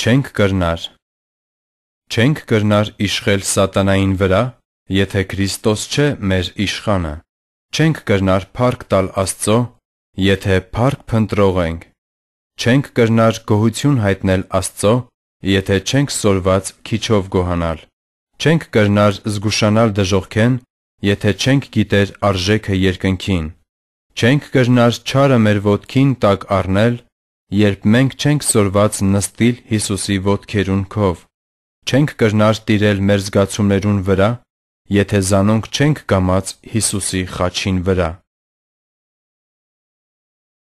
Չենք կրնար։ Չենք կրնար իշխել սատանային վրա, եթե Քրիստոս չէ մեր իշխանը։ Չենք կրնար փառք տալ Աստծո, եթե փառք փնտրող ենք։ Չենք կրնար գոհություն հայտնել Աստծո, եթե չենք սորված քիչով գոհանալ։ Չենք կրնար զգուշանալ դժողքեն, եթե չենք գիտեր արժեքը երկնքին։ Չենք կրնար չարը մեր ոտքին տակ առնել, երբ մենք չենք սորված նստիլ Հիսուսի ոտքերուն քով, չենք կրնար տիրել մեր զգացումներուն վրա, եթե զանոնք չենք կամած Հիսուսի խաչին վրա։